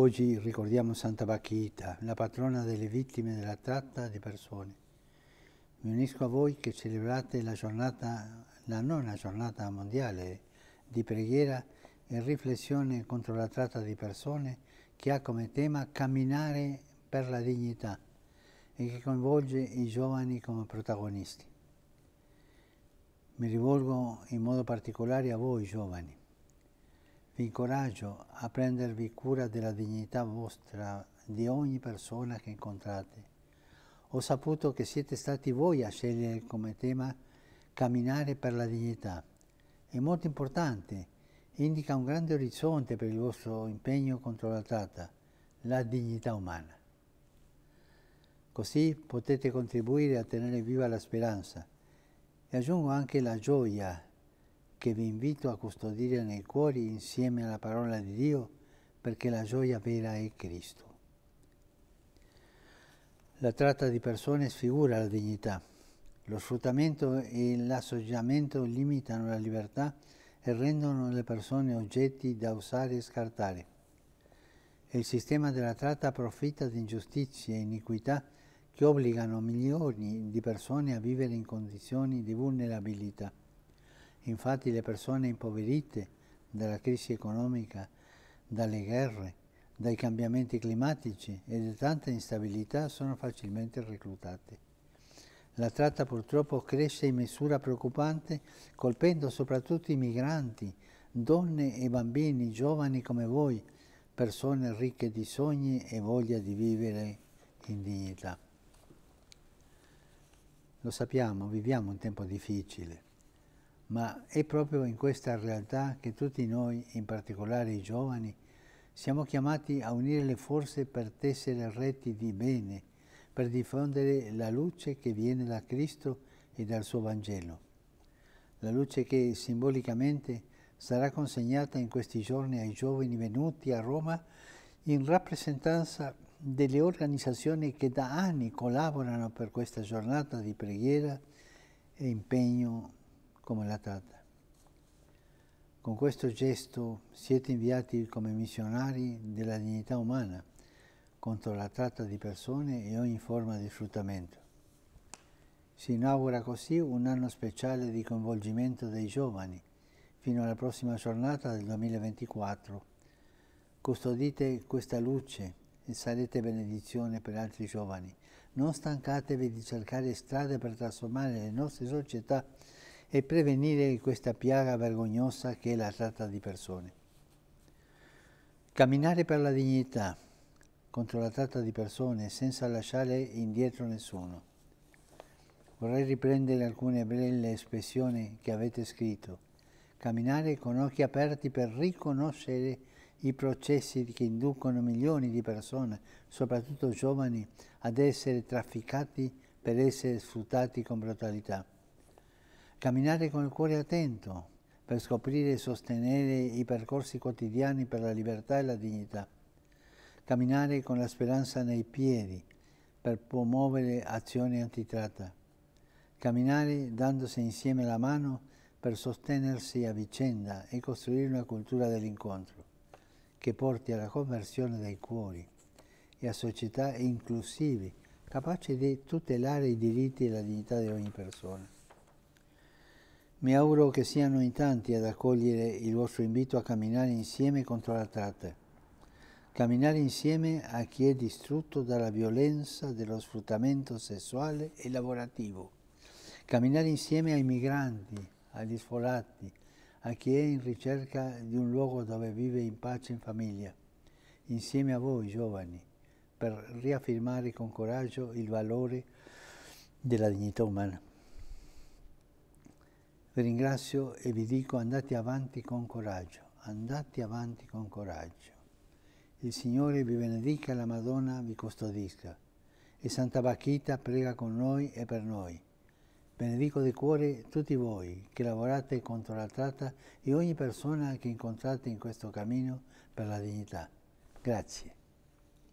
Oggi ricordiamo Santa Bacchita, la patrona delle vittime della tratta di persone. Mi unisco a voi che celebrate la, giornata, la nona giornata mondiale di preghiera e riflessione contro la tratta di persone che ha come tema camminare per la dignità e che coinvolge i giovani come protagonisti. Mi rivolgo in modo particolare a voi giovani vi incoraggio a prendervi cura della dignità vostra di ogni persona che incontrate. Ho saputo che siete stati voi a scegliere come tema camminare per la dignità. È molto importante, indica un grande orizzonte per il vostro impegno contro la tratta, la dignità umana. Così potete contribuire a tenere viva la speranza e aggiungo anche la gioia che vi invito a custodire nei cuori insieme alla parola di Dio, perché la gioia vera è Cristo. La tratta di persone sfigura la dignità. Lo sfruttamento e l'assoggiamento limitano la libertà e rendono le persone oggetti da usare e scartare. Il sistema della tratta approfitta di ingiustizie e iniquità che obbligano milioni di persone a vivere in condizioni di vulnerabilità. Infatti le persone impoverite dalla crisi economica, dalle guerre, dai cambiamenti climatici e da tanta instabilità sono facilmente reclutate. La tratta purtroppo cresce in misura preoccupante colpendo soprattutto i migranti, donne e bambini, giovani come voi, persone ricche di sogni e voglia di vivere in dignità. Lo sappiamo, viviamo un tempo difficile ma è proprio in questa realtà che tutti noi, in particolare i giovani, siamo chiamati a unire le forze per tessere reti di bene, per diffondere la luce che viene da Cristo e dal suo Vangelo. La luce che simbolicamente sarà consegnata in questi giorni ai giovani venuti a Roma in rappresentanza delle organizzazioni che da anni collaborano per questa giornata di preghiera e impegno come la tratta. Con questo gesto siete inviati come missionari della dignità umana contro la tratta di persone e ogni forma di sfruttamento. Si inaugura così un anno speciale di coinvolgimento dei giovani fino alla prossima giornata del 2024. Custodite questa luce e sarete benedizione per altri giovani. Non stancatevi di cercare strade per trasformare le nostre società e prevenire questa piaga vergognosa che è la tratta di persone. Camminare per la dignità contro la tratta di persone senza lasciare indietro nessuno. Vorrei riprendere alcune belle espressioni che avete scritto. Camminare con occhi aperti per riconoscere i processi che inducono milioni di persone, soprattutto giovani, ad essere trafficati per essere sfruttati con brutalità camminare con il cuore attento per scoprire e sostenere i percorsi quotidiani per la libertà e la dignità. Camminare con la speranza nei piedi per promuovere azioni antitratta. Camminare dandosi insieme la mano per sostenersi a vicenda e costruire una cultura dell'incontro che porti alla conversione dei cuori e a società inclusive, capaci di tutelare i diritti e la dignità di ogni persona. Mi auguro che siano in tanti ad accogliere il vostro invito a camminare insieme contro la tratta. Camminare insieme a chi è distrutto dalla violenza, dello sfruttamento sessuale e lavorativo. Camminare insieme ai migranti, agli sfolati, a chi è in ricerca di un luogo dove vive in pace in famiglia. Insieme a voi, giovani, per riaffermare con coraggio il valore della dignità umana. Vi ringrazio e vi dico andate avanti con coraggio, andate avanti con coraggio. Il Signore vi benedica, la Madonna vi custodisca. E Santa Bacchita prega con noi e per noi. Benedico di cuore tutti voi che lavorate contro la tratta e ogni persona che incontrate in questo cammino per la dignità. Grazie.